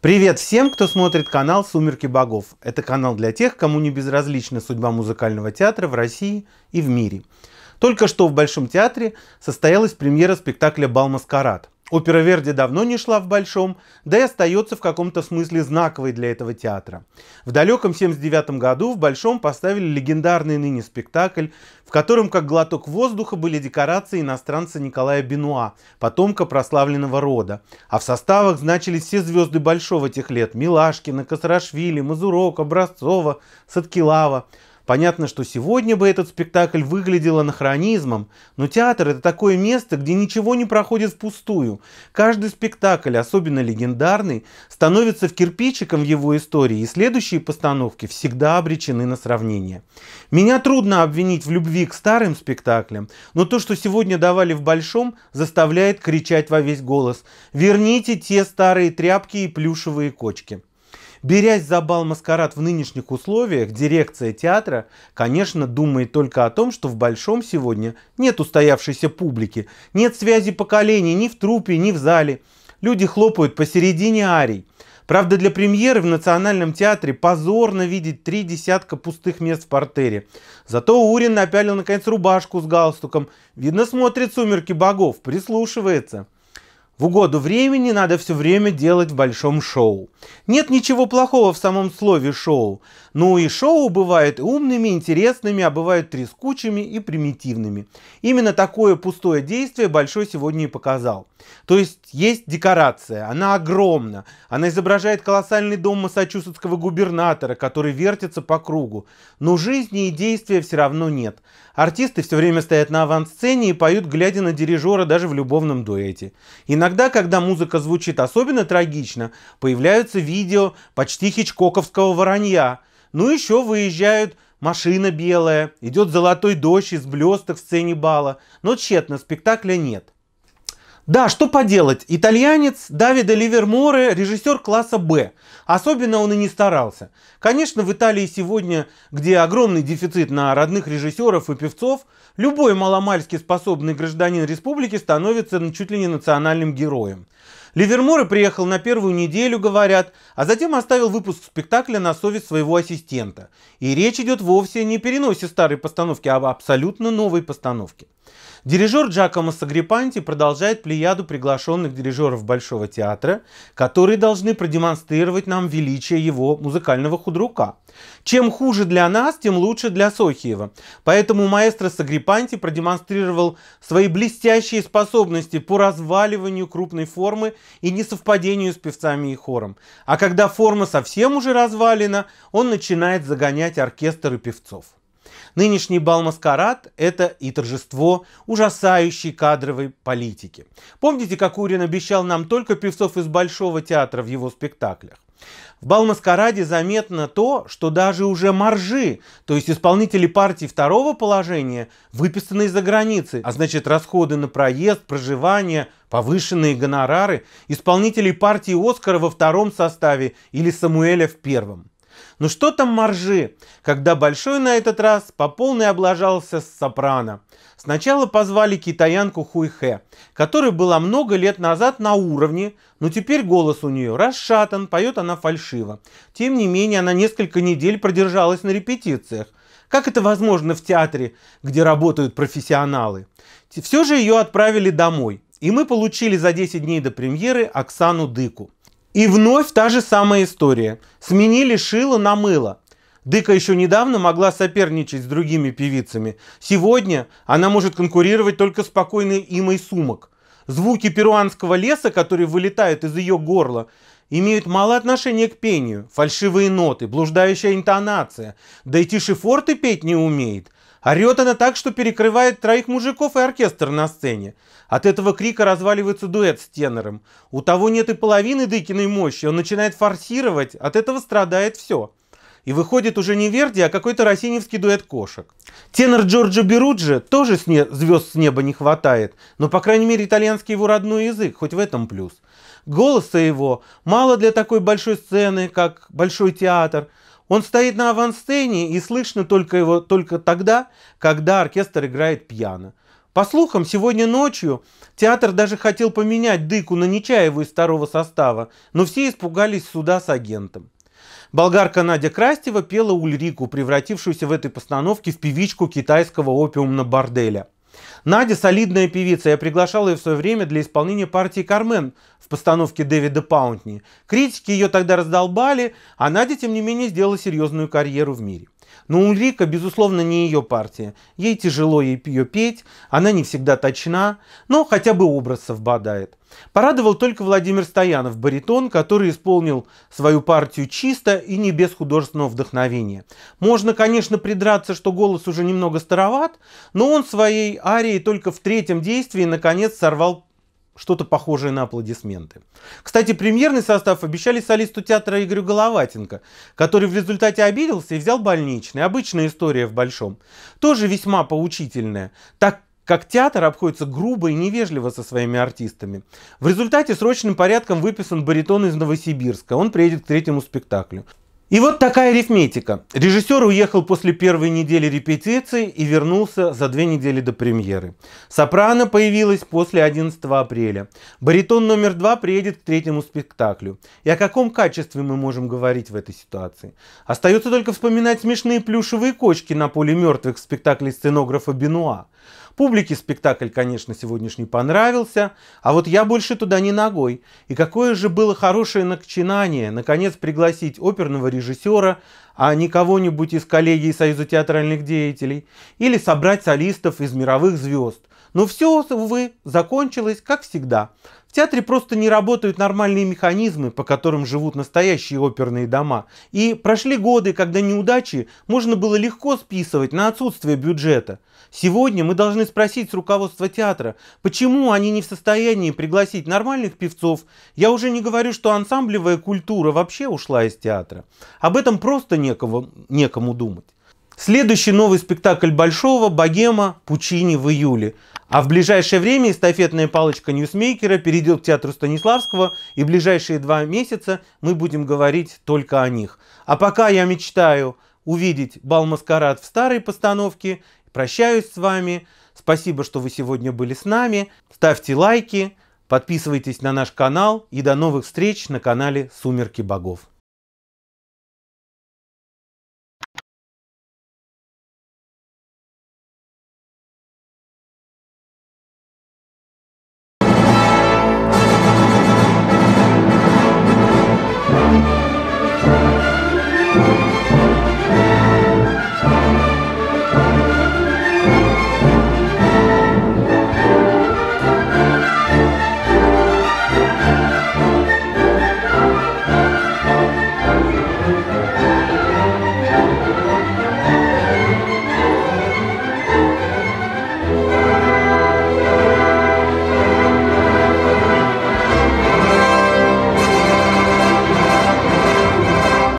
Привет всем, кто смотрит канал «Сумерки богов». Это канал для тех, кому не безразлична судьба музыкального театра в России и в мире. Только что в Большом театре состоялась премьера спектакля «Бал Опера Верди давно не шла в Большом, да и остается в каком-то смысле знаковой для этого театра. В далеком 79 году в Большом поставили легендарный ныне спектакль, в котором как глоток воздуха были декорации иностранца Николая Бенуа, потомка прославленного рода. А в составах значились все звезды Большого тех лет – Милашкина, Косарашвили, Мазурок, Образцова, Садкилава. Понятно, что сегодня бы этот спектакль выглядел анахронизмом, но театр это такое место, где ничего не проходит впустую. Каждый спектакль, особенно легендарный, становится в кирпичиком в его истории, и следующие постановки всегда обречены на сравнение. Меня трудно обвинить в любви к старым спектаклям, но то, что сегодня давали в Большом, заставляет кричать во весь голос «Верните те старые тряпки и плюшевые кочки». Берясь за бал «Маскарад» в нынешних условиях, дирекция театра, конечно, думает только о том, что в Большом сегодня нет устоявшейся публики, нет связи поколений ни в трупе, ни в зале. Люди хлопают посередине арий. Правда, для премьеры в Национальном театре позорно видеть три десятка пустых мест в портере. Зато Урин напялил наконец рубашку с галстуком. Видно, смотрит «Сумерки богов», прислушивается. В угоду времени надо все время делать в большом шоу. Нет ничего плохого в самом слове «шоу». Ну и шоу бывают умными, интересными, а бывают трескучими и примитивными. Именно такое пустое действие Большой сегодня и показал. То есть есть декорация, она огромна. Она изображает колоссальный дом массачусетского губернатора, который вертится по кругу. Но жизни и действия все равно нет. Артисты все время стоят на авансцене и поют, глядя на дирижера даже в любовном дуэте. Иногда Иногда, когда музыка звучит особенно трагично, появляются видео почти хичкоковского воронья. Ну еще выезжают машина белая, идет золотой дождь из блесток в сцене бала, но тщетно, спектакля нет – да, что поделать, итальянец Давида Ливерморе, режиссер класса «Б». Особенно он и не старался. Конечно, в Италии сегодня, где огромный дефицит на родных режиссеров и певцов, любой маломальски способный гражданин республики становится чуть ли не национальным героем. Ливермор и приехал на первую неделю, говорят, а затем оставил выпуск спектакля на совесть своего ассистента. И речь идет вовсе не о переносе старой постановки, а об абсолютно новой постановке. Дирижер Джакомо Сагрипанти продолжает плеяду приглашенных дирижеров Большого театра, которые должны продемонстрировать нам величие его музыкального худрука. Чем хуже для нас, тем лучше для Сохиева. Поэтому маэстро Сагрипанти продемонстрировал свои блестящие способности по разваливанию крупной формы – и несовпадению с певцами и хором. А когда форма совсем уже развалена, он начинает загонять оркестр и певцов. Нынешний бал «Маскарад» — это и торжество ужасающей кадровой политики. Помните, как Урин обещал нам только певцов из Большого театра в его спектаклях? В бал-маскараде заметно то, что даже уже маржи, то есть исполнители партии второго положения, выписаны из-за границы, а значит расходы на проезд, проживание, повышенные гонорары исполнителей партии «Оскара» во втором составе или «Самуэля» в первом. Но ну что там маржи, когда Большой на этот раз по полной облажался с сопрано. Сначала позвали китаянку Хуйхэ, которая была много лет назад на уровне, но теперь голос у нее расшатан, поет она фальшиво. Тем не менее, она несколько недель продержалась на репетициях. Как это возможно в театре, где работают профессионалы? Все же ее отправили домой – и мы получили за 10 дней до премьеры Оксану Дыку. И вновь та же самая история. Сменили шило на мыло. Дыка еще недавно могла соперничать с другими певицами. Сегодня она может конкурировать только с покойной Имой Сумок. Звуки перуанского леса, которые вылетают из ее горла, имеют мало отношения к пению. Фальшивые ноты, блуждающая интонация. Да и тиши форты петь не умеет. Орет она так, что перекрывает троих мужиков и оркестр на сцене. От этого крика разваливается дуэт с тенором. У того нет и половины Дыкиной мощи, он начинает форсировать, от этого страдает все. И выходит уже не Верди, а какой-то росиневский дуэт кошек. Тенор Джорджо Беруджи тоже с не... звезд с неба не хватает, но, по крайней мере, итальянский его родной язык, хоть в этом плюс. Голоса его мало для такой большой сцены, как большой театр – он стоит на авансцене и слышно только его только тогда, когда оркестр играет пьяно. По слухам, сегодня ночью театр даже хотел поменять Дыку на Нечаеву из старого состава, но все испугались суда с агентом. Болгарка Надя Крастева пела Ульрику, превратившуюся в этой постановке в певичку китайского опиумного – Надя – солидная певица. Я приглашал ее в свое время для исполнения партии «Кармен» в постановке Дэвида Паунтни. Критики ее тогда раздолбали, а Надя, тем не менее, сделала серьезную карьеру в мире. Но Ульрика, безусловно, не ее партия. Ей тяжело ее петь, она не всегда точна, но хотя бы образ совпадает. Порадовал только Владимир Стоянов, баритон, который исполнил свою партию чисто и не без художественного вдохновения. Можно, конечно, придраться, что голос уже немного староват, но он своей арией только в третьем действии наконец сорвал что-то похожее на аплодисменты. Кстати, премьерный состав обещали солисту театра Игорю Головатенко, который в результате обиделся и взял больничный. Обычная история в Большом. Тоже весьма поучительная, так как театр обходится грубо и невежливо со своими артистами. В результате срочным порядком выписан баритон из Новосибирска. Он приедет к третьему спектаклю. И вот такая арифметика. Режиссер уехал после первой недели репетиции и вернулся за две недели до премьеры. Сопрано появилась после 11 апреля. Баритон номер два приедет к третьему спектаклю. И о каком качестве мы можем говорить в этой ситуации? Остается только вспоминать смешные плюшевые кочки на поле мертвых в спектакле сценографа Бенуа. Публике спектакль, конечно, сегодняшний понравился, а вот я больше туда не ногой. И какое же было хорошее начинание, наконец, пригласить оперного режиссера, а не кого-нибудь из коллегии Союза театральных деятелей, или собрать солистов из мировых звезд. Но ну, все, увы, закончилось, как всегда, театре просто не работают нормальные механизмы, по которым живут настоящие оперные дома. И прошли годы, когда неудачи можно было легко списывать на отсутствие бюджета. Сегодня мы должны спросить с руководства театра, почему они не в состоянии пригласить нормальных певцов. Я уже не говорю, что ансамблевая культура вообще ушла из театра. Об этом просто некого, некому думать. Следующий новый спектакль Большого «Богема» Пучини в июле. А в ближайшее время эстафетная палочка ньюсмейкера перейдет к театру Станиславского, и в ближайшие два месяца мы будем говорить только о них. А пока я мечтаю увидеть бал «Маскарад» в старой постановке. Прощаюсь с вами. Спасибо, что вы сегодня были с нами. Ставьте лайки, подписывайтесь на наш канал и до новых встреч на канале «Сумерки богов».